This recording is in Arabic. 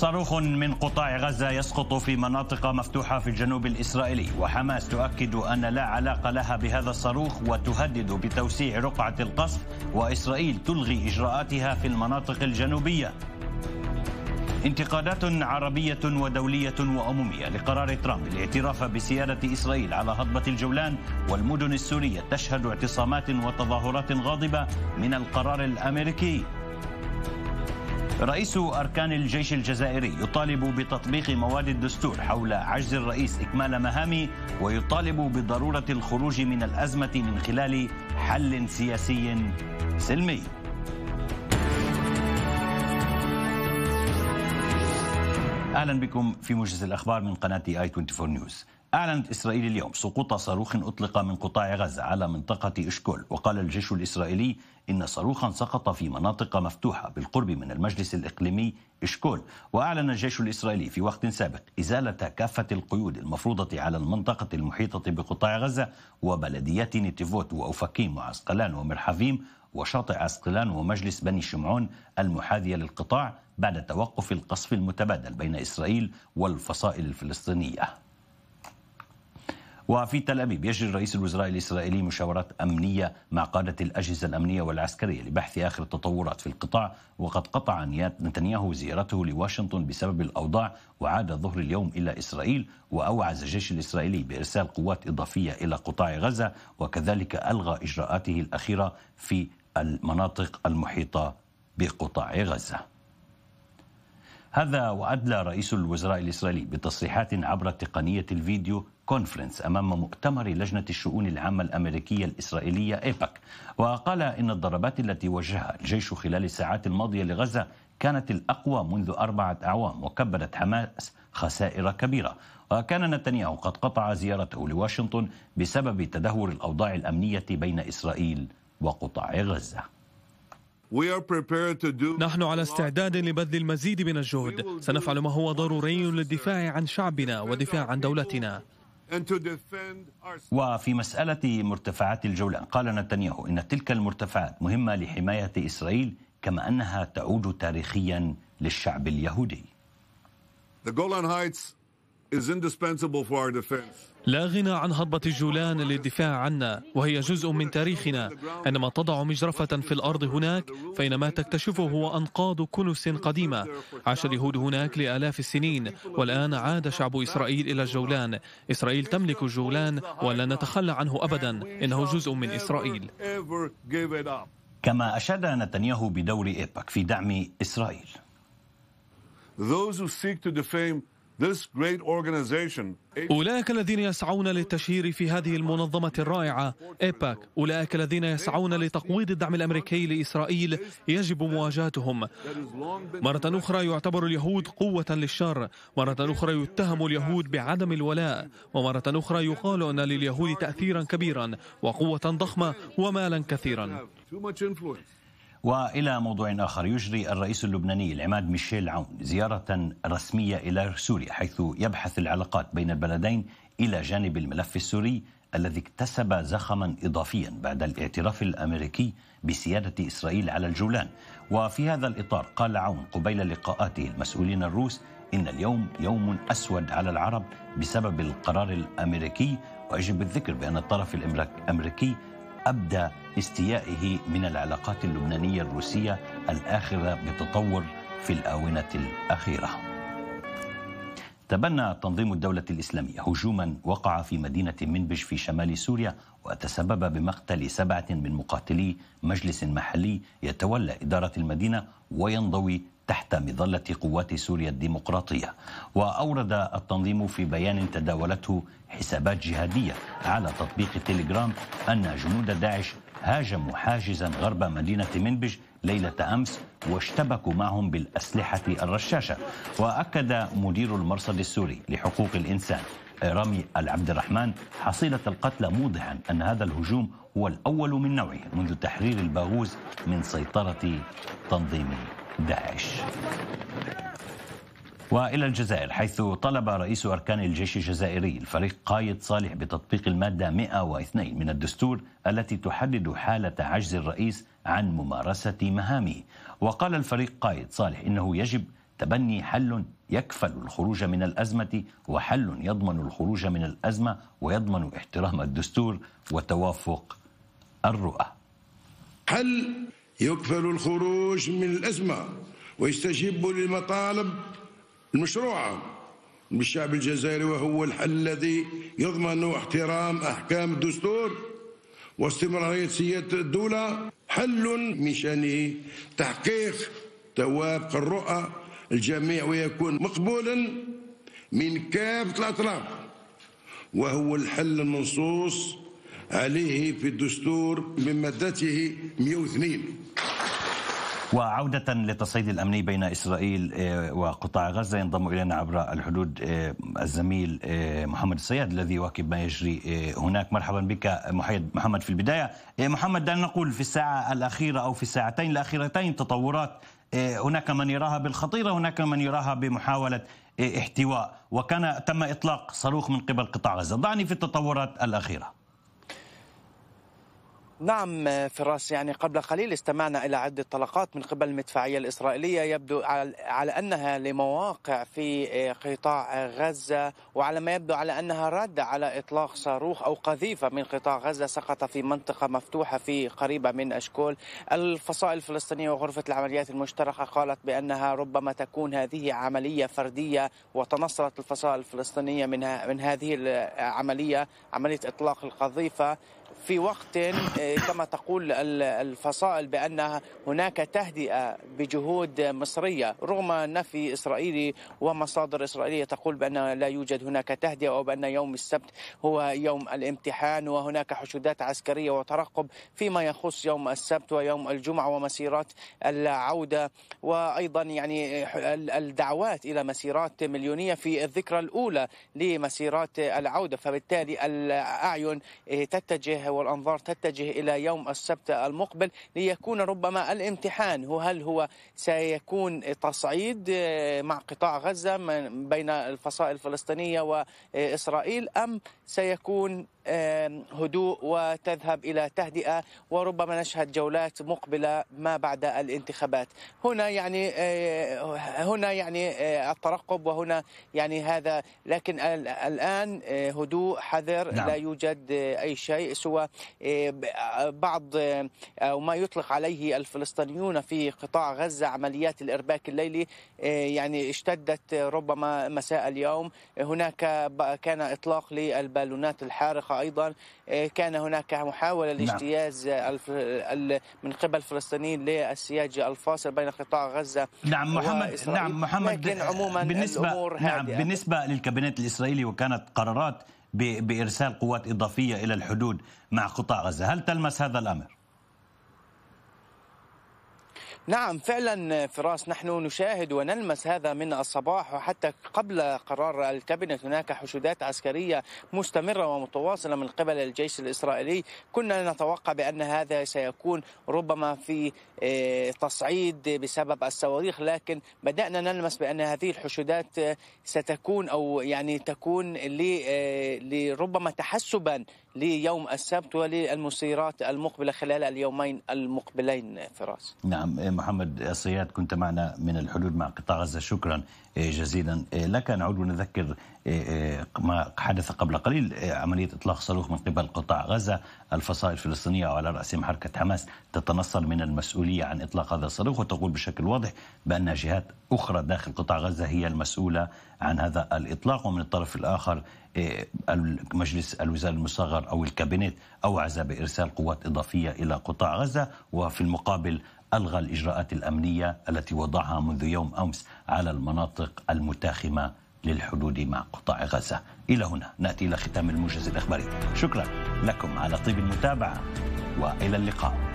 صاروخ من قطاع غزة يسقط في مناطق مفتوحة في الجنوب الإسرائيلي وحماس تؤكد أن لا علاقة لها بهذا الصاروخ وتهدد بتوسيع رقعة القصف وإسرائيل تلغي إجراءاتها في المناطق الجنوبية انتقادات عربية ودولية وأممية لقرار ترامب الاعتراف بسيادة إسرائيل على هضبة الجولان والمدن السورية تشهد اعتصامات وتظاهرات غاضبة من القرار الأمريكي رئيس أركان الجيش الجزائري يطالب بتطبيق مواد الدستور حول عجز الرئيس إكمال مهامه ويطالب بضرورة الخروج من الأزمة من خلال حل سياسي سلمي اهلا بكم في موجز الاخبار من قناه اي 24 نيوز. اعلنت اسرائيل اليوم سقوط صاروخ اطلق من قطاع غزه على منطقه اشكول وقال الجيش الاسرائيلي ان صاروخا سقط في مناطق مفتوحه بالقرب من المجلس الاقليمي اشكول واعلن الجيش الاسرائيلي في وقت سابق ازاله كافه القيود المفروضه على المنطقه المحيطه بقطاع غزه وبلديات نتيفوت واوفاكيم وعسقلان ومرحفيم وشاطئ عسقلان ومجلس بني شمعون المحاذيه للقطاع بعد توقف القصف المتبادل بين إسرائيل والفصائل الفلسطينية وفي تل أبيب يجري رئيس الوزراء الإسرائيلي مشاورات أمنية مع قادة الأجهزة الأمنية والعسكرية لبحث آخر التطورات في القطاع وقد قطع نتنياهو زيارته لواشنطن بسبب الأوضاع وعاد ظهر اليوم إلى إسرائيل وأوعز الجيش الإسرائيلي بإرسال قوات إضافية إلى قطاع غزة وكذلك ألغى إجراءاته الأخيرة في المناطق المحيطة بقطاع غزة هذا وأدلى رئيس الوزراء الإسرائيلي بتصريحات عبر تقنية الفيديو كونفرنس أمام مؤتمر لجنة الشؤون العامة الأمريكية الإسرائيلية إيباك وقال إن الضربات التي وجهها الجيش خلال الساعات الماضية لغزة كانت الأقوى منذ أربعة أعوام وكبدت حماس خسائر كبيرة وكان نتنياهو قد قطع زيارته لواشنطن بسبب تدهور الأوضاع الأمنية بين إسرائيل وقطاع غزة نحن على استعداد لبذل المزيد من الجهد سنفعل ما هو ضروري للدفاع عن شعبنا والدفاع عن دولتنا وفي مسألة مرتفعات الجولان قال نتنياهو إن تلك المرتفعات مهمة لحماية إسرائيل كما أنها تعود تاريخيا للشعب اليهودي The Golan Heights is indispensable for our defense. لا غنى عن هضبة الجولان للدفاع عنا وهي جزء من تاريخنا عندما تضع مجرفة في الأرض هناك فإن ما تكتشفه هو أنقاض كنس قديمة عاش اليهود هناك لآلاف السنين والآن عاد شعب إسرائيل إلى الجولان إسرائيل تملك الجولان ولن نتخلى عنه أبدا إنه جزء من إسرائيل كما أشاد نتنياهو بدور إيباك في دعم إسرائيل E أولئك الذين يسعون للتشهير في هذه المنظمة الرائعة إيباك e أولئك الذين يسعون لتقويض الدعم الأمريكي لإسرائيل يجب مواجهتهم مرة أخرى يعتبر اليهود قوة للشر مرة أخرى يتهم اليهود بعدم الولاء ومرة أخرى يقال أن لليهود تأثيرا كبيرا وقوة ضخمة ومالا كثيرا والى موضوع اخر يجري الرئيس اللبناني العماد ميشيل عون زياره رسميه الى سوريا حيث يبحث العلاقات بين البلدين الى جانب الملف السوري الذي اكتسب زخما اضافيا بعد الاعتراف الامريكي بسياده اسرائيل على الجولان وفي هذا الاطار قال عون قبيل لقاءاته المسؤولين الروس ان اليوم يوم اسود على العرب بسبب القرار الامريكي ويجب الذكر بان الطرف الامريكي ابدى استيائه من العلاقات اللبنانية الروسية الآخرة بتطور في الآونة الأخيرة تبنى تنظيم الدولة الإسلامية هجوما وقع في مدينة منبج في شمال سوريا وتسبب بمقتل سبعة من مقاتلي مجلس محلي يتولى إدارة المدينة وينضوي تحت مظلة قوات سوريا الديمقراطية وأورد التنظيم في بيان تداولته حسابات جهادية على تطبيق تيليجرام أن جنود داعش هاجموا حاجزا غرب مدينة منبج ليلة أمس واشتبكوا معهم بالأسلحة الرشاشة وأكد مدير المرصد السوري لحقوق الإنسان رامي العبد الرحمن حصيلة القتلى موضحا أن هذا الهجوم هو الأول من نوعه منذ تحرير الباغوز من سيطرة تنظيمه داعش والى الجزائر حيث طلب رئيس اركان الجيش الجزائري الفريق قايد صالح بتطبيق الماده 102 من الدستور التي تحدد حاله عجز الرئيس عن ممارسه مهامه وقال الفريق قايد صالح انه يجب تبني حل يكفل الخروج من الازمه وحل يضمن الخروج من الازمه ويضمن احترام الدستور وتوافق الرؤى. حل يكفل الخروج من الأزمة ويستجيب للمطالب المشروعة بالشعب الجزائري وهو الحل الذي يضمن احترام أحكام الدستور واستمرارية سيادة الدولة حل من شأنه تحقيق توافق الرؤى الجميع ويكون مقبولا من كافة الأطراف وهو الحل المنصوص عليه في الدستور من مادته 102 وعودة للتصعيد الأمني بين إسرائيل آه، وقطاع غزة ينضم إلينا عبر الحدود آه، الزميل آه، محمد الصياد الذي يواكب ما يجري هناك مرحبا بك محمد في البداية محمد دعنا نقول في الساعة الأخيرة أو في الساعتين الأخيرتين تطورات هناك من يراها بالخطيرة هناك من يراها بمحاولة احتواء وكان تم إطلاق صاروخ من قبل قطاع غزة ضعني في التطورات الأخيرة نعم فراس يعني قبل قليل استمعنا إلى عدة طلقات من قبل المدفعية الإسرائيلية يبدو على أنها لمواقع في آه، قطاع غزة وعلى ما يبدو على أنها ردة على إطلاق صاروخ أو قذيفة من قطاع غزة سقط في منطقة مفتوحة في قريبة من أشكول الفصائل الفلسطينية وغرفة العمليات المشتركة قالت بأنها ربما تكون هذه عملية فردية وتنصلت الفصائل الفلسطينية من, من هذه العملية عملية إطلاق القذيفة في وقت آه، كما تقول الفصائل بأن هناك تهدئة بجهود مصرية رغم نفي إسرائيلي ومصادر إسرائيلية تقول بأن لا يوجد هناك تهدئة وبأن يوم السبت هو يوم الامتحان وهناك حشودات عسكرية وترقب فيما يخص يوم السبت ويوم الجمعة ومسيرات العودة وأيضا يعني الدعوات إلى مسيرات مليونية في الذكرى الأولى لمسيرات العودة فبالتالي الأعين تتجه والأنظار تتجه إلى يوم السبت المقبل ليكون ربما الامتحان هو هل هو سيكون تصعيد آه، مع قطاع غزة بين الفصائل الفلسطينية وإسرائيل أم سيكون هدوء وتذهب الى تهدئه وربما نشهد جولات مقبله ما بعد الانتخابات هنا يعني آه، هنا يعني آه، الترقب وهنا يعني هذا لكن الان آه، هدوء حذر نعم. لا يوجد اي شيء سوى بعض او ما يطلق عليه الفلسطينيون في قطاع غزه عمليات الارباك الليلي يعني اشتدت ربما مساء اليوم هناك كان اطلاق للبالونات الحارقه أيضا آه، كان هناك محاولة نعم. لاجتياز نعم. من قبل الفلسطينيين للسياج الفاصل بين قطاع غزة نعم محمد نعم، وإسرائيل. نعم محمد لكن آه، عموما بالنسبة الأمور نعم، هادئة. نعم بالنسبة للكابينت الإسرائيلي وكانت قرارات بإرسال قوات إضافية إلى الحدود مع قطاع غزة هل تلمس هذا الأمر؟ نعم فعلا فراس نحن نشاهد ونلمس هذا من الصباح وحتى قبل قرار الكابينت هناك حشودات عسكريه مستمره ومتواصله من قبل الجيش الاسرائيلي كنا نتوقع بان هذا سيكون ربما في آه، تصعيد بسبب الصواريخ لكن بدانا نلمس بان هذه الحشودات آه، ستكون او يعني تكون آه، لربما تحسبا ليوم السبت وللمسيرات المقبلة خلال اليومين المقبلين فراس نعم إيه، محمد صياد كنت معنا من الحدود مع قطاع غزة شكرا إيه، جزيلا إيه، لك نعود ونذكر ما حدث قبل قليل عملية إطلاق صاروخ من قبل قطاع غزة الفصائل الفلسطينية وعلى رأسهم حركة حماس تتنصل من المسؤولية عن إطلاق هذا الصاروخ وتقول بشكل واضح بأن جهات أخرى داخل قطاع غزة هي المسؤولة عن هذا الإطلاق ومن الطرف الآخر إيه، مجلس الوزراء المصغر او الكابينت اوعز بارسال قوات اضافيه الى قطاع غزه وفي المقابل الغى الاجراءات الامنيه التي وضعها منذ يوم امس على المناطق المتاخمه للحدود مع قطاع غزه. الى هنا ناتي الى ختام الموجز الاخباري. شكرا لكم على طيب المتابعه والى اللقاء.